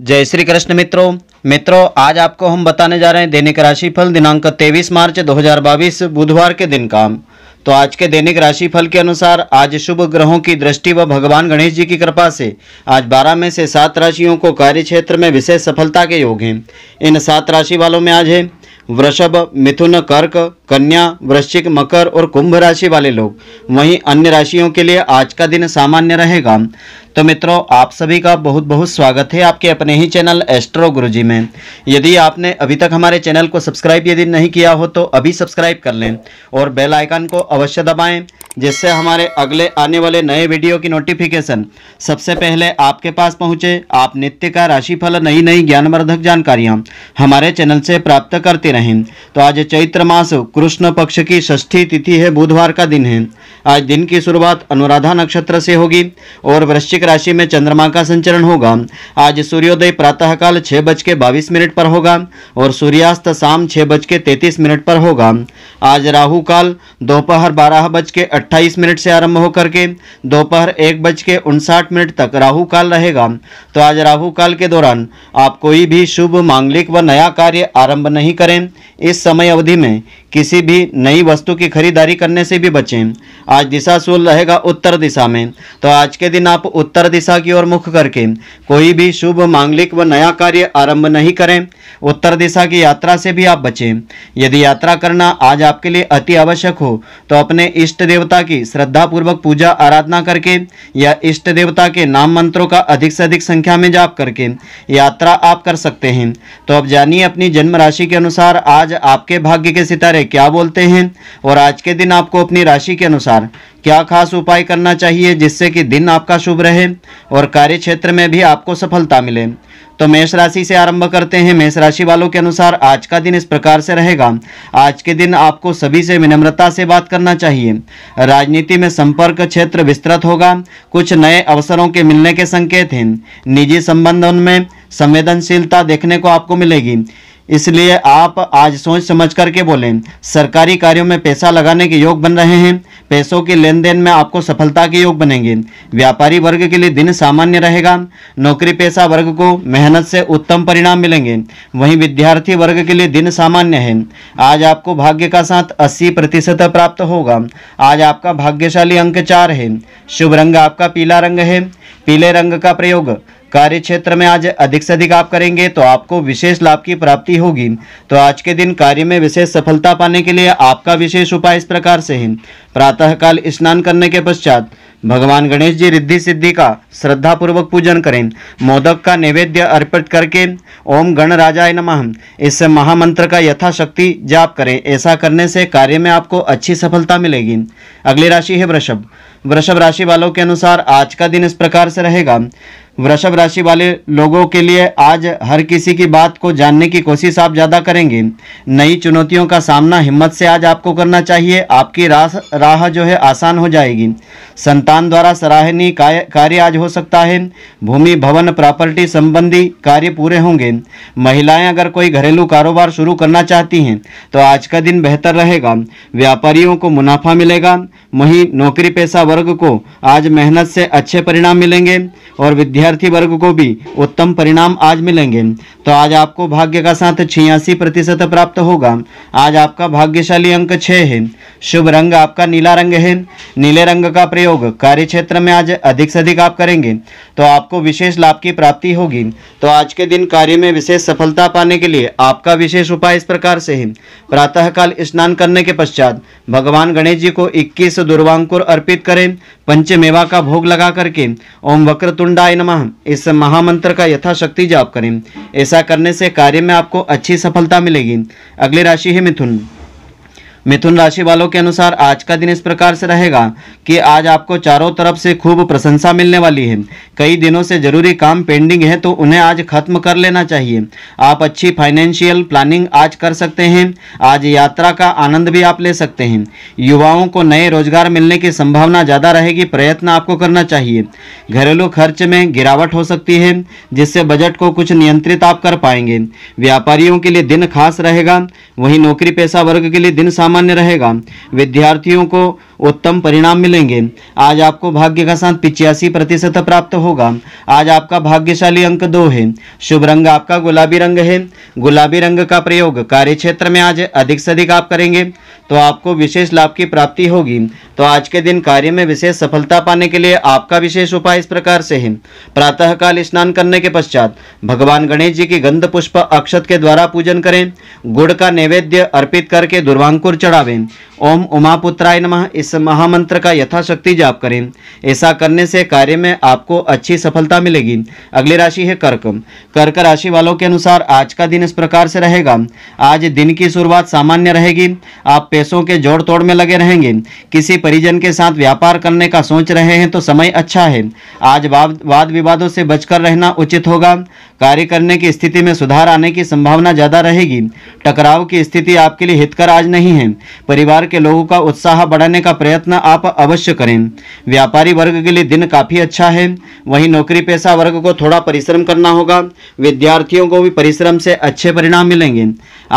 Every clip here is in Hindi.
जय श्री कृष्ण मित्रों मित्रों आज आपको हम बताने जा रहे हैं दैनिक राशिफल दिनांक 23 मार्च 2022 बुधवार के दिन काम तो आज के दैनिक राशिफल के अनुसार आज शुभ ग्रहों की दृष्टि व भगवान गणेश जी की कृपा से आज 12 में से सात राशियों को कार्य क्षेत्र में विशेष सफलता के योग हैं इन सात राशि वालों में आज है वृषभ मिथुन कर्क कन्या वृश्चिक मकर और कुंभ राशि वाले लोग वहीं अन्य राशियों के लिए आज का दिन सामान्य रहेगा तो मित्रों आप सभी का बहुत बहुत स्वागत है आपके अपने ही चैनल एस्ट्रो गुरुजी में यदि आपने अभी तक हमारे चैनल को सब्सक्राइब यदि नहीं किया हो तो अभी सब्सक्राइब कर लें और बेल आइकन को अवश्य दबाएं जिससे हमारे अगले आने वाले नए वीडियो की नोटिफिकेशन सबसे पहले आपके पास पहुँचे आप नित्य का राशिफल नई नई ज्ञानवर्धक जानकारियाँ हमारे चैनल से प्राप्त करते रहें तो आज चैत्र मास कृष्ण पक्ष की षष्ठी तिथि है बुधवार का दिन है आज दिन की शुरुआत अनुराधा नक्षत्र से होगी और वृश्चिक राशि में चंद्रमा का संचरण होगा आज सूर्योदय प्रातःकाल छः बज के बाईस मिनट पर होगा और सूर्यास्त शाम छः बज के तैंतीस मिनट पर होगा आज राहु काल दोपहर बारह बज के अट्ठाईस मिनट से आरंभ होकर के दोपहर एक बज के उनसाठ मिनट तक राहु काल रहेगा तो आज राहु काल के दौरान आप कोई भी शुभ मांगलिक व नया कार्य आरंभ नहीं करें इस समय अवधि में किसी किसी भी नई वस्तु की खरीदारी करने से भी बचें आज दिशा शुभ रहेगा उत्तर दिशा में तो आज के दिन आप उत्तर दिशा की ओर मुख करके कोई भी शुभ मांगलिक व नया कार्य आरंभ नहीं करें उत्तर दिशा की यात्रा से भी आप बचें यदि यात्रा करना आज आपके लिए अति आवश्यक हो तो अपने इष्ट देवता की श्रद्धापूर्वक पूजा आराधना करके या इष्ट देवता के नाम मंत्रों का अधिक से अधिक संख्या में जाप करके यात्रा आप कर सकते हैं तो आप जानिए अपनी जन्म राशि के अनुसार आज आपके भाग्य के सितारे क्या बोलते हैं और आज के दिन आपको अपनी राशि के अनुसार क्या खास उपाय करना चाहिए जिससे कि दिन आपका शुभ रहे और कार्य क्षेत्र में भी आपको सफलता मिले तो मेष राशि से आरंभ करते हैं मेष राशि वालों के अनुसार आज का दिन इस प्रकार से रहेगा आज के दिन आपको सभी से विनम्रता से बात करना चाहिए राजनीति में संपर्क क्षेत्र विस्तृत होगा कुछ नए अवसरों के मिलने के संकेत हैं निजी संबंधों में संवेदनशीलता देखने को आपको मिलेगी इसलिए आप आज सोच समझ करके बोलें सरकारी कार्यों में पैसा लगाने के योग बन रहे हैं पैसों के लेन देन में आपको सफलता के योग बनेंगे व्यापारी वर्ग के लिए दिन सामान्य रहेगा नौकरी पेशा वर्ग को मेहनत से उत्तम परिणाम मिलेंगे वहीं विद्यार्थी वर्ग के लिए दिन सामान्य है आज आपको भाग्य का साथ अस्सी प्रतिशत प्राप्त होगा आज आपका भाग्यशाली अंक चार है शुभ रंग आपका पीला रंग है पीले रंग का प्रयोग कार्य क्षेत्र में आज अधिक से अधिक आप करेंगे तो आपको विशेष लाभ की प्राप्ति होगी तो आज के दिन कार्य में विशेष सफलता पाने के लिए आपका विशेष उपाय इस प्रकार से है प्रातःकाल स्नान करने के पश्चात भगवान गणेश जी रिद्धि सिद्धि का श्रद्धापूर्वक पूजन करें मोदक का नैवेद्य अर्पित करके ओम गण राजाय नमः इस महामंत्र का यथाशक्ति जाप करें ऐसा करने से कार्य में आपको अच्छी सफलता मिलेगी अगली राशि है वृषभ वृषभ राशि वालों के अनुसार आज का दिन इस प्रकार से रहेगा वृषभ राशि वाले लोगों के लिए आज हर किसी की बात को जानने की कोशिश आप ज़्यादा करेंगे नई चुनौतियों का सामना हिम्मत से आज आपको करना चाहिए आपकी राह राह जो है आसान हो जाएगी संतान द्वारा सराहनीय कार्य आज हो सकता है भूमि भवन प्रॉपर्टी संबंधी कार्य पूरे होंगे महिलाएं अगर कोई घरेलू कारोबार शुरू करना चाहती हैं तो आज का दिन बेहतर रहेगा व्यापारियों को मुनाफा मिलेगा वहीं नौकरी पेशा वर्ग को आज मेहनत से अच्छे परिणाम मिलेंगे और विद्यार्थी वर्ग को भी उत्तम परिणाम आज मिलेंगे तो आज आपको भाग्य का साथ छियासी प्रतिशत प्राप्त होगा आज आपका भाग्यशाली अंक छः है शुभ रंग आपका नीला रंग है नीले रंग का प्रयोग कार्य क्षेत्र में आज अधिक से अधिक आप करेंगे तो आपको विशेष लाभ की प्राप्ति होगी तो आज के दिन कार्य में विशेष सफलता पाने के लिए आपका विशेष उपाय इस प्रकार से है प्रातःकाल स्नान करने के पश्चात भगवान गणेश जी को इक्कीस दुर्वांकुर अर्पित करें पंचमेवा का भोग लगा करके ओम वक्र तुंडाय नम इस महामंत्र का यथाशक्ति जाप करें ऐसा करने से कार्य में आपको अच्छी सफलता मिलेगी अगली राशि है मिथुन मिथुन राशि वालों के अनुसार आज का दिन इस प्रकार से रहेगा कि आज आपको चारों तरफ से खूब प्रशंसा मिलने वाली है कई दिनों से जरूरी काम पेंडिंग है तो उन्हें आज खत्म कर लेना चाहिए आप अच्छी फाइनेंशियल प्लानिंग आज कर सकते हैं आज यात्रा का आनंद भी आप ले सकते हैं युवाओं को नए रोजगार मिलने की संभावना ज़्यादा रहेगी प्रयत्न आपको करना चाहिए घरेलू खर्च में गिरावट हो सकती है जिससे बजट को कुछ नियंत्रित आप कर पाएंगे व्यापारियों के लिए दिन खास रहेगा वहीं नौकरी पेशा वर्ग के लिए दिन सामान्य सामान्य रहेगा विद्यार्थियों को उत्तम परिणाम मिलेंगे आज आपको भाग्य का साथ पिचासी प्रतिशत प्राप्त होगा आज आपका भाग्यशाली अंक दो है शुभ रंग आपका गुलाबी रंग है गुलाबी रंग का प्रयोग कार्य क्षेत्र में आज अधिक से अधिक आप करेंगे तो आपको विशेष लाभ की प्राप्ति होगी तो आज के दिन कार्य में विशेष सफलता पाने के लिए आपका विशेष उपाय इस प्रकार से है प्रातःकाल स्नान करने के पश्चात भगवान गणेश जी की गंध पुष्प अक्षत के द्वारा पूजन करें गुड़ का नैवेद्य अर्पित करके दुर्वांकुर चढ़ावें ओम उमापुत्राय नमः इस महामंत्र का यथाशक्ति जाप करें ऐसा करने से कार्य में आपको अच्छी सफलता मिलेगी अगली राशि है कर्क कर्क राशि वालों के अनुसार आज का दिन इस प्रकार से रहेगा आज दिन की शुरुआत सामान्य रहेगी आप पैसों के जोड़ तोड़ में लगे रहेंगे किसी परिजन के साथ व्यापार करने का सोच रहे हैं तो समय अच्छा है आज वाद विवादों से बचकर रहना उचित होगा कार्य करने की स्थिति में सुधार आने की संभावना ज़्यादा रहेगी टकराव की स्थिति आपके लिए हितकर आज नहीं है परिवार के लोगों का उत्साह बढ़ाने का प्रयत्न आप अवश्य करें व्यापारी वर्ग के लिए दिन काफ़ी अच्छा है वहीं नौकरी पेशा वर्ग को थोड़ा परिश्रम करना होगा विद्यार्थियों को भी परिश्रम से अच्छे परिणाम मिलेंगे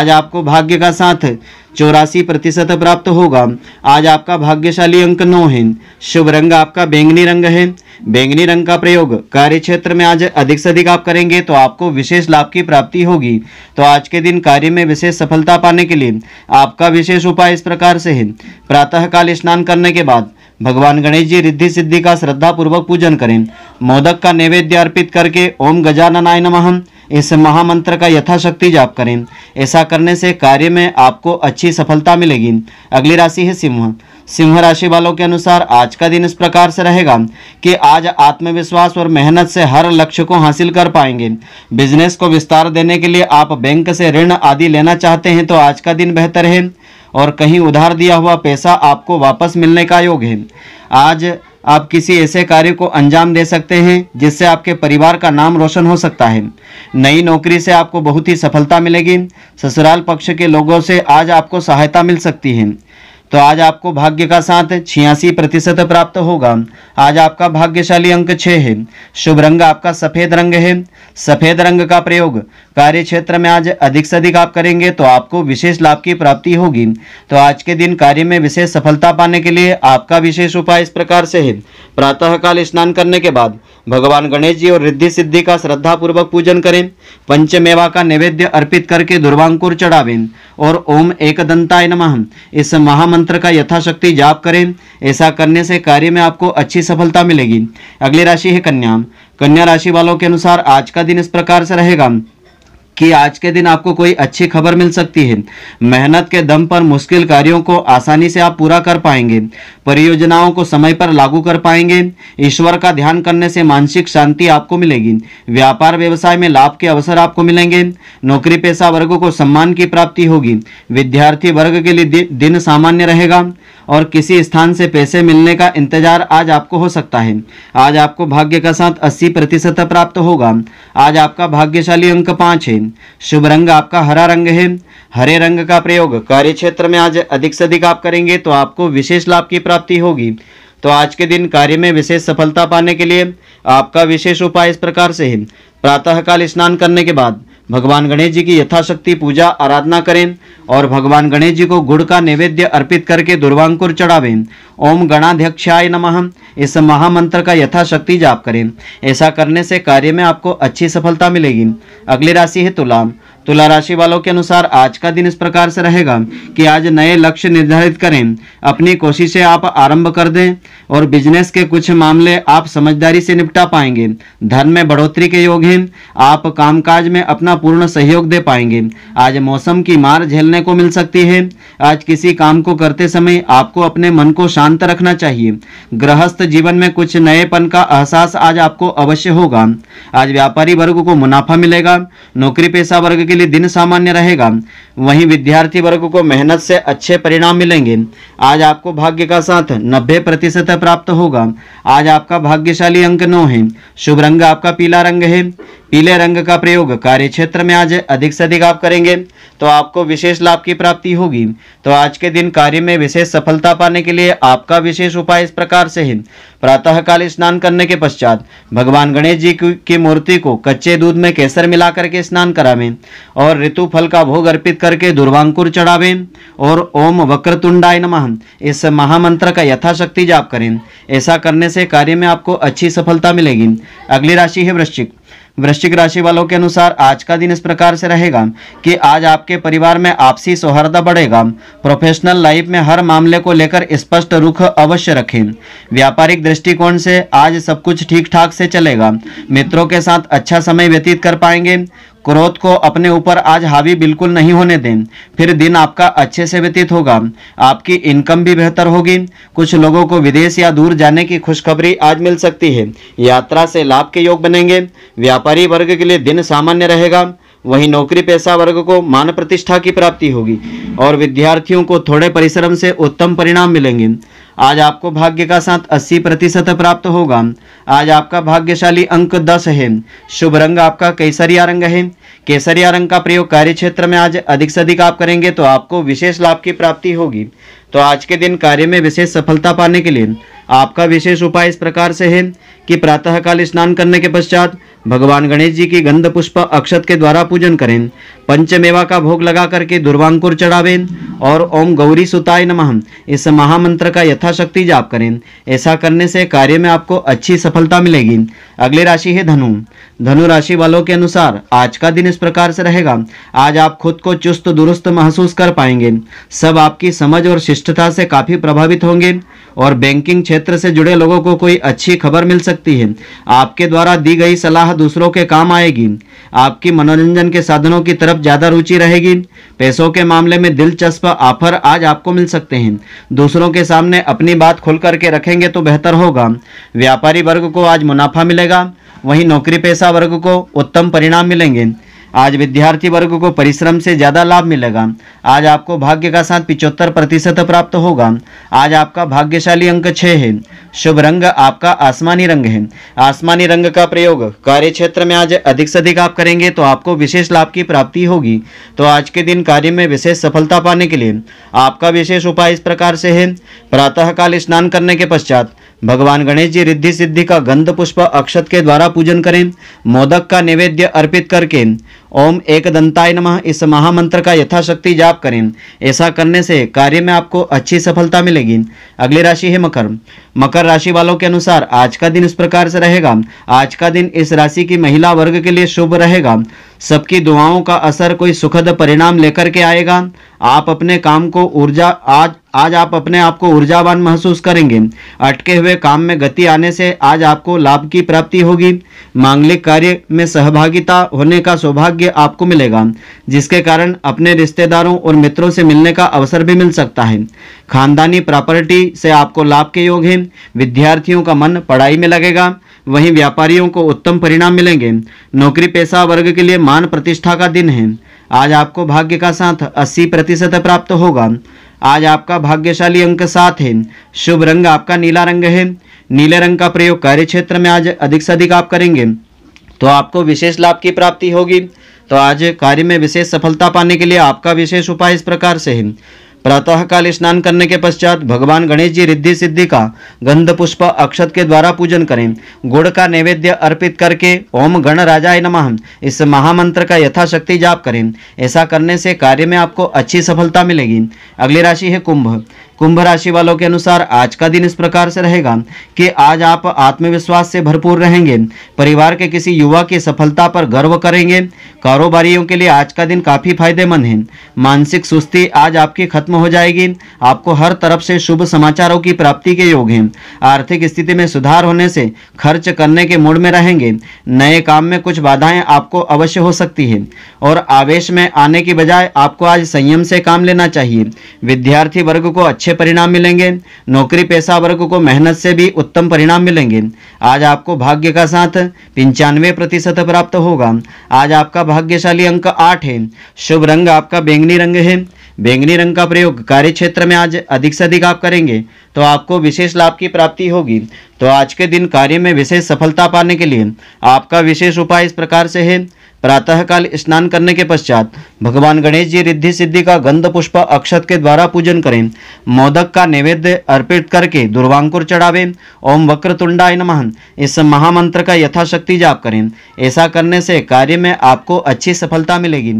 आज आपको भाग्य का साथ चौरासी प्रतिशत प्राप्त होगा आज आपका भाग्यशाली अंक नौ है शुभ रंग आपका बैंगनी रंग है बैंगनी रंग का प्रयोग कार्य क्षेत्र में आज अधिक से अधिक आप करेंगे तो आपको विशेष लाभ की प्राप्ति होगी तो आज के दिन कार्य में विशेष सफलता पाने के लिए आपका विशेष उपाय इस प्रकार से है प्रातःकाल स्नान करने के बाद भगवान गणेश जी रिद्धि सिद्धि का श्रद्धापूर्वक पूजन करें मोदक का नैवेद्य अर्पित करके ओम आय नमः इस महामंत्र का यथाशक्ति जाप करें ऐसा करने से कार्य में आपको अच्छी सफलता मिलेगी अगली राशि है सिंह सिंह राशि वालों के अनुसार आज का दिन इस प्रकार से रहेगा कि आज आत्मविश्वास और मेहनत से हर लक्ष्य को हासिल कर पाएंगे बिजनेस को विस्तार देने के लिए आप बैंक से ऋण आदि लेना चाहते हैं तो आज का दिन बेहतर है और कहीं उधार दिया हुआ पैसा आपको वापस मिलने का योग है आज आप किसी ऐसे कार्य को अंजाम दे सकते हैं जिससे आपके परिवार का नाम रोशन हो सकता है नई नौकरी से आपको बहुत ही सफलता मिलेगी ससुराल पक्ष के लोगों से आज आपको सहायता मिल सकती है तो आज आपको भाग्य का साथ छियासी प्रतिशत प्राप्त होगा आज आपका भाग्यशाली अंक छः है शुभ रंग आपका सफ़ेद रंग है सफ़ेद रंग का प्रयोग कार्य क्षेत्र में आज अधिक से अधिक आप करेंगे तो आपको विशेष लाभ की प्राप्ति होगी तो आज के दिन कार्य में विशेष सफलता पाने के लिए आपका विशेष उपाय इस प्रकार से है प्रातःकाल स्नान करने के बाद भगवान गणेश जी और रिद्धि सिद्धि का श्रद्धापूर्वक पूजन करें पंचमेवा का नैवेद्य अर्पित करके दुर्वांकुर चढ़ावें और ओम एक दंताय नम इस महामंत्र मंत्र का यथाशक्ति जाप करें ऐसा करने से कार्य में आपको अच्छी सफलता मिलेगी अगली राशि है कन्या कन्या राशि वालों के अनुसार आज का दिन इस प्रकार से रहेगा कि आज के दिन आपको कोई अच्छी खबर मिल सकती है मेहनत के दम पर मुश्किल कार्यों को आसानी से आप पूरा कर पाएंगे परियोजनाओं को समय पर लागू कर पाएंगे ईश्वर का ध्यान करने से मानसिक शांति आपको मिलेगी व्यापार व्यवसाय में लाभ के अवसर आपको मिलेंगे नौकरी पेशा वर्ग को सम्मान की प्राप्ति होगी विद्यार्थी वर्ग के लिए दिन सामान्य रहेगा और किसी स्थान से पैसे मिलने का इंतजार आज आपको हो सकता है आज आपको भाग्य का साथ अस्सी प्रतिशत प्राप्त होगा आज आपका भाग्यशाली अंक पाँच है शुभ रंग आपका हरा रंग है हरे रंग का प्रयोग कार्य क्षेत्र में आज अधिक से अधिक आप करेंगे तो आपको विशेष लाभ की प्राप्ति होगी तो आज के दिन कार्य में विशेष सफलता पाने के लिए आपका विशेष उपाय इस प्रकार से है प्रातःकाल स्नान करने के बाद भगवान गणेश जी की यथाशक्ति पूजा आराधना करें और भगवान गणेश जी को गुड़ का नैवेद्य अर्पित करके दुर्वांकुर चढ़ावें ओम गणाध्यक्षाय नमः इस महामंत्र का यथाशक्ति जाप करें ऐसा करने से कार्य में आपको अच्छी सफलता मिलेगी अगली राशि है तुलाम तुला राशि वालों के अनुसार आज का दिन इस प्रकार से रहेगा कि आज नए लक्ष्य निर्धारित करें अपनी कोशिशें आप आरंभ कर दें और बिजनेस के कुछ मामले आप समझदारी से निपटा पाएंगे धन में बढ़ोतरी के योग हैं आप कामकाज में अपना पूर्ण सहयोग दे पाएंगे आज मौसम की मार झेलने को मिल सकती है आज किसी काम को करते समय आपको अपने मन को शांत रखना चाहिए गृहस्थ जीवन में कुछ नएपन का एहसास आज आपको अवश्य होगा आज व्यापारी वर्ग को मुनाफा मिलेगा नौकरी पेशा वर्ग के लिए दिन सामान्य रहेगा वहीं विद्यार्थी वर्ग को मेहनत से अच्छे परिणाम मिलेंगे आज आपको भाग्य का साथ नब्बे प्रतिशत प्राप्त होगा आज आपका भाग्यशाली अंक नौ है शुभ रंग आपका पीला रंग है पीले रंग का प्रयोग कार्य क्षेत्र में आज अधिक से अधिक आप करेंगे तो आपको विशेष लाभ की प्राप्ति होगी तो आज के दिन कार्य में विशेष सफलता पाने के लिए आपका विशेष उपाय इस प्रकार से है प्रातःकाल स्नान करने के पश्चात भगवान गणेश जी की मूर्ति को कच्चे दूध में केसर मिलाकर के स्नान करावें और ऋतु फल का भोग अर्पित करके दुर्वांकुर चढ़ावें और ओम वक्रतुंडाय नमः इस महामंत्र का यथाशक्ति जाप करें ऐसा करने से कार्य में आपको अच्छी सफलता मिलेगी अगली राशि है वृश्चिक वृश्चिक राशि वालों के अनुसार आज का दिन इस प्रकार से रहेगा कि आज आपके परिवार में आपसी सौहार्द बढ़ेगा प्रोफेशनल लाइफ में हर मामले को लेकर स्पष्ट रुख अवश्य रखें व्यापारिक दृष्टिकोण से आज सब कुछ ठीक ठाक से चलेगा मित्रों के साथ अच्छा समय व्यतीत कर पाएंगे क्रोध को अपने ऊपर आज हावी बिल्कुल नहीं होने दें फिर दिन आपका अच्छे से व्यतीत होगा आपकी इनकम भी बेहतर होगी कुछ लोगों को विदेश या दूर जाने की खुशखबरी आज मिल सकती है यात्रा से लाभ के योग बनेंगे व्यापारी वर्ग के लिए दिन सामान्य रहेगा वहीं नौकरी पेशा वर्ग को मान प्रतिष्ठा की प्राप्ति होगी और विद्यार्थियों को थोड़े परिश्रम से उत्तम परिणाम मिलेंगे आज आपको भाग्य का साथ 80 प्रतिशत प्राप्त होगा आज आपका भाग्यशाली अंक 10 है शुभ रंग आपका केसरिया रंग है केसरिया रंग का प्रयोग कार्य क्षेत्र में आज अधिक से अधिक आप करेंगे तो आपको विशेष लाभ की प्राप्ति होगी तो आज के दिन कार्य में विशेष सफलता पाने के लिए आपका विशेष उपाय इस प्रकार से है कि प्रातःकाल स्नान करने के पश्चात भगवान गणेश जी की गंध पुष्प अक्षत के द्वारा पूजन करें पंचमेवा का भोग लगा करके दुर्वांकुर चढ़ावें और ओम गौरी सुताय नमः इस महामंत्र का यथाशक्ति जाप करें ऐसा करने से कार्य में आपको अच्छी सफलता मिलेगी अगली राशि है धनु धनु राशि वालों के अनुसार आज का दिन इस प्रकार से रहेगा आज आप खुद को चुस्त दुरुस्त महसूस कर पाएंगे सब आपकी समझ और शिष्ट वरिष्ठता से काफ़ी प्रभावित होंगे और बैंकिंग क्षेत्र से जुड़े लोगों को कोई अच्छी खबर मिल सकती है आपके द्वारा दी गई सलाह दूसरों के काम आएगी आपकी मनोरंजन के साधनों की तरफ ज़्यादा रुचि रहेगी पैसों के मामले में दिलचस्प ऑफर आज आपको मिल सकते हैं दूसरों के सामने अपनी बात खुल करके रखेंगे तो बेहतर होगा व्यापारी वर्ग को आज मुनाफा मिलेगा वहीं नौकरी पेशा वर्ग को उत्तम परिणाम मिलेंगे आज विद्यार्थी वर्ग को परिश्रम से ज़्यादा लाभ मिलेगा आज आपको भाग्य का साथ पिचहत्तर प्रतिशत प्राप्त होगा आज आपका भाग्यशाली अंक छह है शुभ रंग आपका आसमानी रंग है आसमानी रंग का प्रयोग कार्य क्षेत्र में आज अधिक से अधिक आप करेंगे तो आपको विशेष लाभ की प्राप्ति होगी तो आज के दिन कार्य में विशेष सफलता पाने के लिए आपका विशेष उपाय इस प्रकार से है प्रातःकाल स्नान करने के पश्चात भगवान गणेश जी रिद्धि सिद्धि का गंध पुष्प अक्षत के द्वारा पूजन करें मोदक का नैवेद्य अर्पित करके ओम एक दंताय नमः इस महामंत्र का यथाशक्ति जाप करें ऐसा करने से कार्य में आपको अच्छी सफलता मिलेगी अगली राशि है मकर मकर राशि वालों के अनुसार आज का दिन इस प्रकार से रहेगा आज का दिन इस राशि की महिला वर्ग के लिए शुभ रहेगा सबकी दुआओं का असर कोई सुखद परिणाम लेकर के आएगा आप अपने काम को ऊर्जा आज आज आप अपने आप को ऊर्जावान महसूस करेंगे अटके हुए काम में गति आने से आज आपको लाभ की प्राप्ति होगी मांगलिक कार्य में सहभागिता होने का सौभाग्य आपको मिलेगा जिसके कारण अपने रिश्तेदारों और मित्रों से मिलने का अवसर भी मिल सकता है खानदानी प्रॉपर्टी से आपको लाभ के योग हैं विद्यार्थियों का मन पढ़ाई में लगेगा वहीं व्यापारियों को उत्तम परिणाम मिलेंगे नौकरी पेशा वर्ग के लिए मान प्रतिष्ठा का दिन है आज आपको भाग्य का साथ 80 प्रतिशत प्राप्त होगा आज आपका भाग्यशाली अंक सात है शुभ रंग आपका नीला रंग है नीले रंग का प्रयोग कार्य क्षेत्र में आज अधिक से अधिक आप करेंगे तो आपको विशेष लाभ की प्राप्ति होगी तो आज कार्य में विशेष सफलता पाने के लिए आपका विशेष उपाय इस प्रकार से है प्रातःकाल स्नान करने के पश्चात भगवान गणेश जी रिद्धि सिद्धि का गंध पुष्प अक्षत के द्वारा पूजन करें गुड़ का नैवेद्य अर्पित करके ओम गण राजाय नमः इस महामंत्र का यथाशक्ति जाप करें ऐसा करने से कार्य में आपको अच्छी सफलता मिलेगी अगली राशि है कुंभ कुंभ राशि वालों के अनुसार आज का दिन इस प्रकार से रहेगा कि आज आप आत्मविश्वास से भरपूर रहेंगे परिवार के किसी युवा की सफलता पर गर्व करेंगे कारोबारियों के लिए आज का दिन काफ़ी फायदेमंद है मानसिक सुस्ती आज आपकी खत्म हो जाएगी आपको हर तरफ से शुभ समाचारों की प्राप्ति के योग हैं आर्थिक स्थिति में सुधार होने से खर्च करने के मूड में रहेंगे नए काम में कुछ बाधाएं आपको अवश्य हो सकती है और आवेश में आने की बजाय आपको आज संयम से काम लेना चाहिए विद्यार्थी वर्ग को अच्छा अच्छे परिणाम मिलेंगे नौकरी पेशा वर्ग को मेहनत से भी उत्तम परिणाम मिलेंगे आज आपको भाग्य का साथ पंचानवे प्रतिशत प्राप्त होगा आज आपका भाग्यशाली अंक आठ है शुभ रंग आपका बेंगनी रंग है बेंगनी रंग का प्रयोग कार्य क्षेत्र में आज अधिक से अधिक आप करेंगे तो आपको विशेष लाभ की प्राप्ति होगी तो आज के दिन कार्य में विशेष सफलता पाने के लिए आपका विशेष उपाय इस प्रकार से है प्रातःकाल स्नान करने के पश्चात भगवान गणेश जी रिद्धि सिद्धि का गंध पुष्प अक्षत के द्वारा पूजन करें मोदक का नैवेद्य अर्पित करके दुर्वांकुर चढ़ावे ओम वक्र तुंडाय नमः इस महामंत्र का यथाशक्ति जाप करें ऐसा करने से कार्य में आपको अच्छी सफलता मिलेगी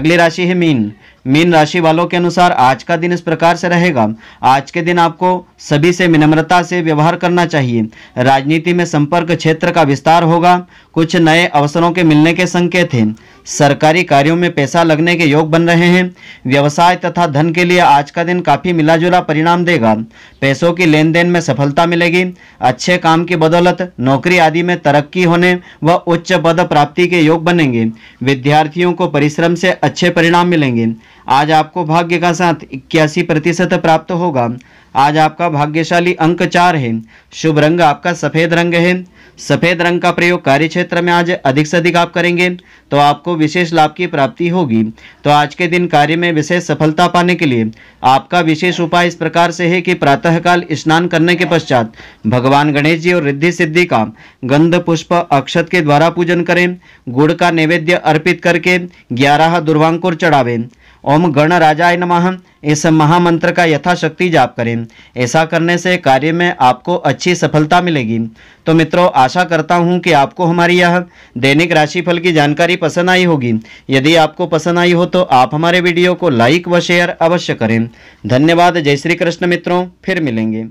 अगली राशि है मीन मीन राशि वालों के अनुसार आज का दिन इस प्रकार से रहेगा आज के दिन आपको सभी से विनम्रता से व्यवहार करना चाहिए राजनीति में संपर्क क्षेत्र का विस्तार होगा कुछ नए अवसरों के मिलने के संकेत हैं सरकारी कार्यों में पैसा लगने के योग बन रहे हैं व्यवसाय तथा धन के लिए आज का दिन काफ़ी मिलाजुला परिणाम देगा पैसों की लेन देन में सफलता मिलेगी अच्छे काम की बदौलत नौकरी आदि में तरक्की होने व उच्च पद प्राप्ति के योग बनेंगे विद्यार्थियों को परिश्रम से अच्छे परिणाम मिलेंगे आज आपको भाग्य का साथ इक्यासी प्रतिशत प्राप्त होगा आज आपका भाग्यशाली अंक चार है शुभ रंग आपका सफ़ेद रंग है सफ़ेद रंग का प्रयोग कार्य क्षेत्र में आज अधिक से अधिक आप करेंगे तो आपको विशेष लाभ की प्राप्ति होगी तो आज के दिन कार्य में विशेष सफलता पाने के लिए आपका विशेष उपाय इस प्रकार से है कि प्रातःकाल स्नान करने के पश्चात भगवान गणेश जी और रिद्धि सिद्धि का गंध पुष्प अक्षत के द्वारा पूजन करें गुड़ का नैवेद्य अर्पित करके ग्यारह दुर्वांकुर चढ़ावें ओम गण राजाय नमः इस महामंत्र का यथाशक्ति जाप करें ऐसा करने से कार्य में आपको अच्छी सफलता मिलेगी तो मित्रों आशा करता हूं कि आपको हमारी यह दैनिक राशिफल की जानकारी पसंद आई होगी यदि आपको पसंद आई हो तो आप हमारे वीडियो को लाइक व शेयर अवश्य करें धन्यवाद जय श्री कृष्ण मित्रों फिर मिलेंगे